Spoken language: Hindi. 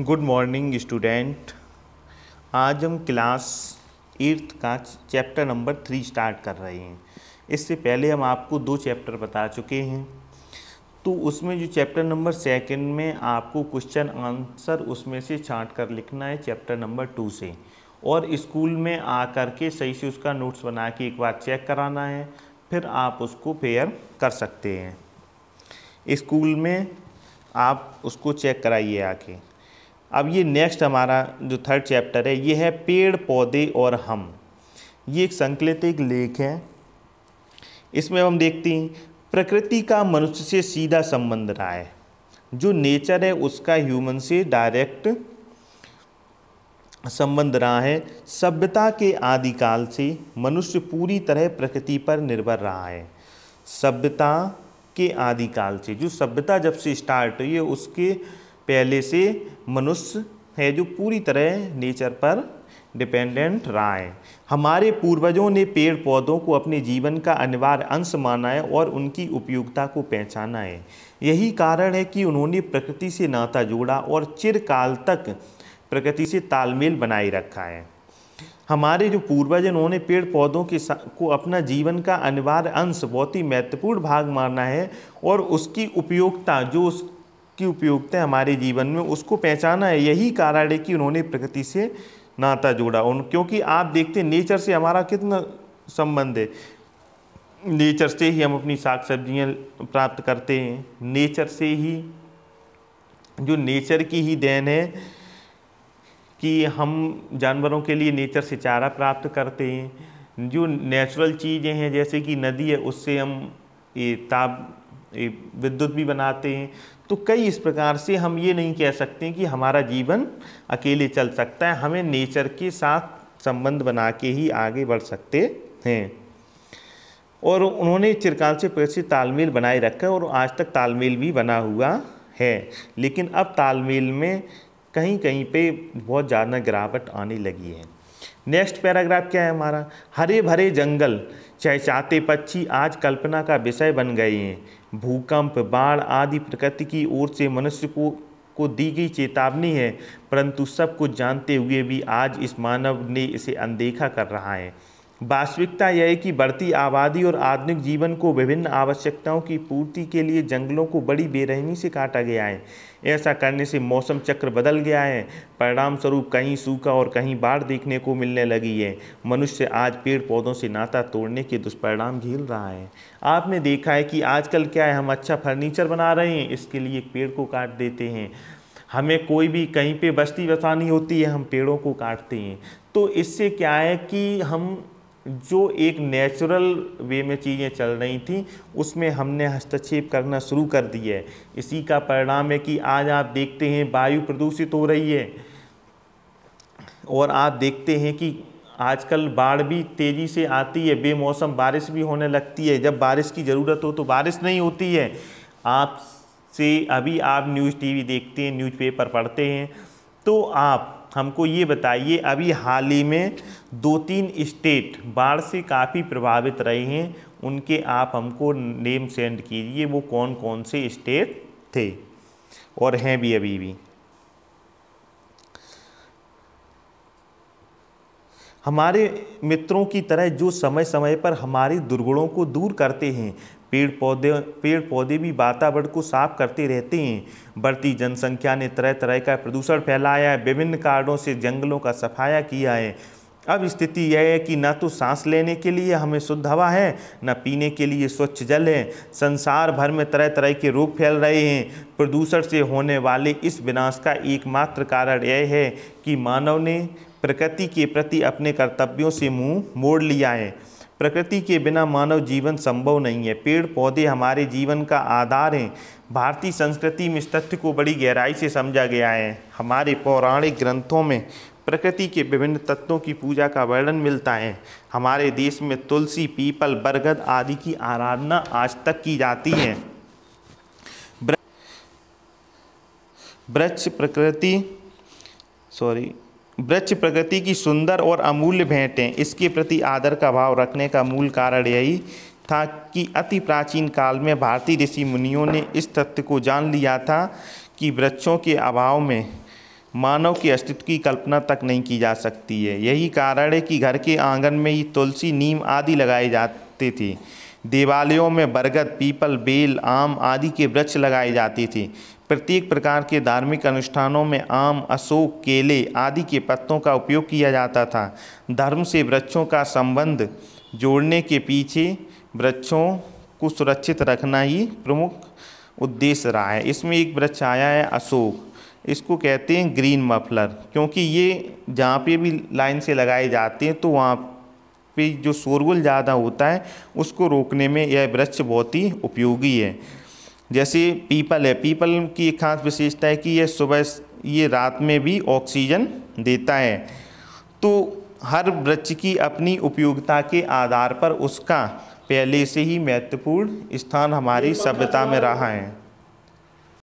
गुड मॉर्निंग स्टूडेंट आज हम क्लास एट्थ का चैप्टर नंबर थ्री स्टार्ट कर रहे हैं इससे पहले हम आपको दो चैप्टर बता चुके हैं तो उसमें जो चैप्टर नंबर सेकंड में आपको क्वेश्चन आंसर उसमें से छाँट कर लिखना है चैप्टर नंबर टू से और स्कूल में आकर के सही से उसका नोट्स बना के एक बार चेक कराना है फिर आप उसको फेयर कर सकते हैं स्कूल में आप उसको चेक कराइए आके अब ये नेक्स्ट हमारा जो थर्ड चैप्टर है ये है पेड़ पौधे और हम ये एक संकलित एक लेख है इसमें हम देखते हैं प्रकृति का मनुष्य से सीधा संबंध रहा है जो नेचर है उसका ह्यूमन से डायरेक्ट संबंध रहा है सभ्यता के आदिकाल से मनुष्य पूरी तरह प्रकृति पर निर्भर रहा है सभ्यता के आदिकाल से जो सभ्यता जब से स्टार्ट हुई है उसके पहले से मनुष्य है जो पूरी तरह नेचर पर डिपेंडेंट रहा है हमारे पूर्वजों ने पेड़ पौधों को अपने जीवन का अनिवार्य अंश माना है और उनकी उपयोगिता को पहचाना है यही कारण है कि उन्होंने प्रकृति से नाता जोड़ा और चिरकाल तक प्रकृति से तालमेल बनाए रखा है हमारे जो पूर्वज उन्होंने पेड़ पौधों के को अपना जीवन का अनिवार्य अंश बहुत ही महत्वपूर्ण भाग माना है और उसकी उपयोगिता जो उस की उपयोगिता हमारे जीवन में उसको पहचाना है यही कारण है कि उन्होंने प्रकृति से नाता जोड़ा उन क्योंकि आप देखते हैं नेचर से हमारा कितना संबंध है नेचर से ही हम अपनी साग सब्जियां प्राप्त करते हैं नेचर से ही जो नेचर की ही देन है कि हम जानवरों के लिए नेचर से चारा प्राप्त करते हैं जो नेचुरल चीज़ें हैं जैसे कि नदी है उससे हम ये ताप विद्युत भी बनाते हैं तो कई इस प्रकार से हम ये नहीं कह सकते कि हमारा जीवन अकेले चल सकता है हमें नेचर के साथ संबंध बना के ही आगे बढ़ सकते हैं और उन्होंने चिरकाल से पैसे तालमेल बनाए रखा और आज तक तालमेल भी बना हुआ है लेकिन अब तालमेल में कहीं कहीं पे बहुत ज़्यादा गिरावट आने लगी है नेक्स्ट पैराग्राफ क्या है हमारा हरे भरे जंगल चहचाते पक्षी आज कल्पना का विषय बन गए हैं भूकंप बाढ़ आदि प्रकृति की ओर से मनुष्य को को दी गई चेतावनी है परंतु सब कुछ जानते हुए भी आज इस मानव ने इसे अनदेखा कर रहा है वास्तविकता यह है कि बढ़ती आबादी और आधुनिक जीवन को विभिन्न आवश्यकताओं की पूर्ति के लिए जंगलों को बड़ी बेरहमी से काटा गया है ऐसा करने से मौसम चक्र बदल गया है परिणाम स्वरूप कहीं सूखा और कहीं बाढ़ देखने को मिलने लगी है मनुष्य आज पेड़ पौधों से नाता तोड़ने के दुष्परिणाम झेल रहा है आपने देखा है कि आजकल क्या है हम अच्छा फर्नीचर बना रहे हैं इसके लिए पेड़ को काट देते हैं हमें कोई भी कहीं पर बस्ती बसानी होती है हम पेड़ों को काटते हैं तो इससे क्या है कि हम जो एक नेचुरल वे में चीज़ें चल रही थी उसमें हमने हस्तक्षेप करना शुरू कर दिया है इसी का परिणाम है कि आज आप देखते हैं वायु प्रदूषित हो रही है और आप देखते हैं कि आजकल बाढ़ भी तेज़ी से आती है बेमौसम बारिश भी होने लगती है जब बारिश की ज़रूरत हो तो बारिश नहीं होती है आप से अभी आप न्यूज़ टीवी देखते हैं न्यूज़पेपर पढ़ते हैं तो आप हमको ये बताइए अभी हाल ही में दो तीन स्टेट बाढ़ से काफ़ी प्रभावित रहे हैं उनके आप हमको नेम सेंड कीजिए वो कौन कौन से स्टेट थे और हैं भी अभी भी हमारे मित्रों की तरह जो समय समय पर हमारे दुर्गुणों को दूर करते हैं पेड़ पौधे पेड़ पौधे भी वातावरण को साफ करते रहते हैं बढ़ती जनसंख्या ने तरह तरह का प्रदूषण फैलाया है विभिन्न कारणों से जंगलों का सफाया किया है अब स्थिति यह है कि न तो सांस लेने के लिए हमें शुद्ध हवा है न पीने के लिए स्वच्छ जल है संसार भर में तरह तरह के रोग फैल रहे हैं प्रदूषण से होने वाले इस विनाश का एकमात्र कारण यह है कि मानव ने प्रकृति के प्रति अपने कर्तव्यों से मुंह मोड़ लिया है प्रकृति के बिना मानव जीवन संभव नहीं है पेड़ पौधे हमारे जीवन का आधार हैं भारतीय संस्कृति में इस तथ्य को बड़ी गहराई से समझा गया है हमारे पौराणिक ग्रंथों में प्रकृति के विभिन्न तत्वों की पूजा का वर्णन मिलता है हमारे देश में तुलसी पीपल बरगद आदि की आराधना आज तक की जाती है वृक्ष प्रकृति सॉरी वृक्ष प्रकृति की सुंदर और अमूल्य भेंटें इसके प्रति आदर का भाव रखने का मूल कारण यही था कि अति प्राचीन काल में भारतीय ऋषि मुनियों ने इस तथ्य को जान लिया था कि वृक्षों के अभाव में मानव के अस्तित्व की कल्पना तक नहीं की जा सकती है यही कारण है कि घर के आंगन में ही तुलसी नीम आदि लगाए जाते थे देवालयों में बरगद पीपल बेल आम आदि के वृक्ष लगाए जाते थे प्रत्येक प्रकार के धार्मिक अनुष्ठानों में आम अशोक केले आदि के पत्तों का उपयोग किया जाता था धर्म से वृक्षों का संबंध जोड़ने के पीछे वृक्षों को सुरक्षित रखना ही प्रमुख उद्देश्य रहा है इसमें एक वृक्ष आया है अशोक इसको कहते हैं ग्रीन मफलर क्योंकि ये जहाँ पे भी लाइन से लगाए जाते हैं तो वहाँ पे जो शोरगुल ज़्यादा होता है उसको रोकने में यह वृक्ष बहुत ही उपयोगी है जैसे पीपल है पीपल की एक खास विशेषता है कि यह सुबह ये रात में भी ऑक्सीजन देता है तो हर वृक्ष की अपनी उपयोगिता के आधार पर उसका पहले से ही महत्वपूर्ण स्थान हमारी सभ्यता में रहा है